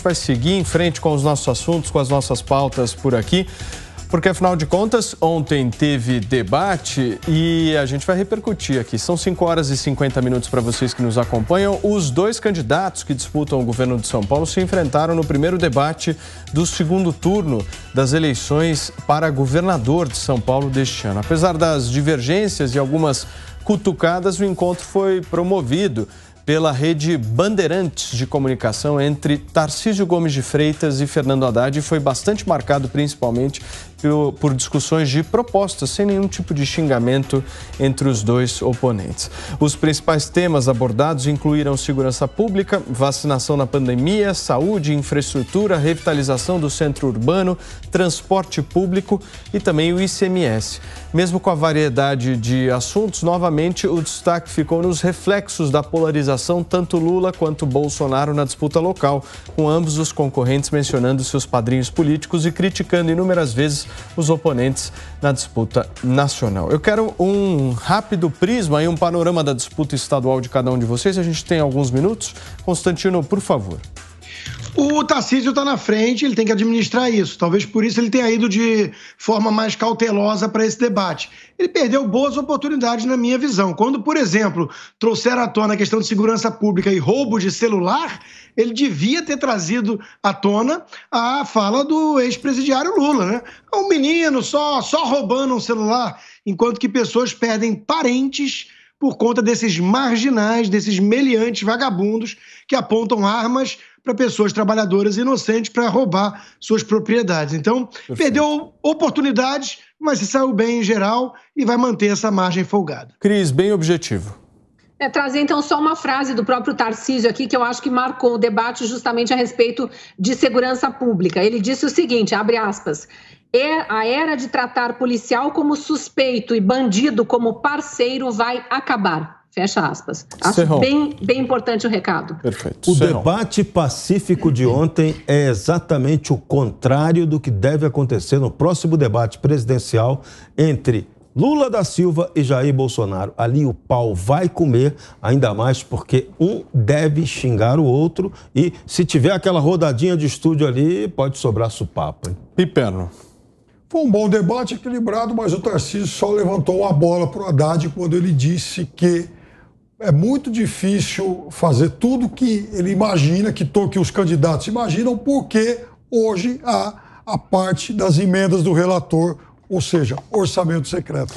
gente vai seguir em frente com os nossos assuntos, com as nossas pautas por aqui. Porque, afinal de contas, ontem teve debate e a gente vai repercutir aqui. São 5 horas e 50 minutos para vocês que nos acompanham. Os dois candidatos que disputam o governo de São Paulo se enfrentaram no primeiro debate do segundo turno das eleições para governador de São Paulo deste ano. Apesar das divergências e algumas cutucadas, o encontro foi promovido pela rede Bandeirantes de comunicação entre Tarcísio Gomes de Freitas e Fernando Haddad e foi bastante marcado principalmente por, discussões de propostas, sem nenhum tipo de xingamento entre os dois oponentes. Os principais temas abordados incluíram segurança pública, vacinação na pandemia, saúde, infraestrutura, revitalização do centro urbano, transporte público e também o ICMS. Mesmo com a variedade de assuntos, novamente o destaque ficou nos reflexos da polarização tanto Lula quanto Bolsonaro na disputa local, com ambos os concorrentes mencionando seus padrinhos políticos e criticando inúmeras vezes os oponentes na disputa nacional. Eu quero um rápido prisma e um panorama da disputa estadual de cada um de vocês. A gente tem alguns minutos. Constantino, por favor. O Tarcísio está na frente, ele tem que administrar isso. Talvez por isso ele tenha ido de forma mais cautelosa para esse debate. Ele perdeu boas oportunidades, na minha visão. Quando, por exemplo, trouxeram à tona a questão de segurança pública e roubo de celular, ele devia ter trazido à tona a fala do ex-presidiário Lula, né? É um menino só, só roubando um celular, enquanto que pessoas perdem parentes por conta desses marginais, desses meliantes vagabundos que apontam armas para pessoas trabalhadoras inocentes para roubar suas propriedades. Então, Perfeito. perdeu oportunidades, mas se saiu bem em geral e vai manter essa margem folgada. Cris, bem objetivo. É, trazer então só uma frase do próprio Tarcísio aqui que eu acho que marcou o debate justamente a respeito de segurança pública. Ele disse o seguinte, abre aspas: é a era de tratar policial como suspeito e bandido como parceiro vai acabar. Fecha aspas. Acho Serrão. bem, bem importante o recado. Perfeito. O Serrão. debate pacífico de ontem é exatamente o contrário do que deve acontecer no próximo debate presidencial entre Lula da Silva e Jair Bolsonaro. Ali o pau vai comer, ainda mais porque um deve xingar o outro e se tiver aquela rodadinha de estúdio ali, pode sobrar supapo. Hein? Piperno. Foi um bom debate equilibrado, mas o Tarcísio só levantou uma bola para o Haddad quando ele disse que é muito difícil fazer tudo que ele imagina, que, to, que os candidatos imaginam, porque hoje há a parte das emendas do relator, ou seja, orçamento secreto.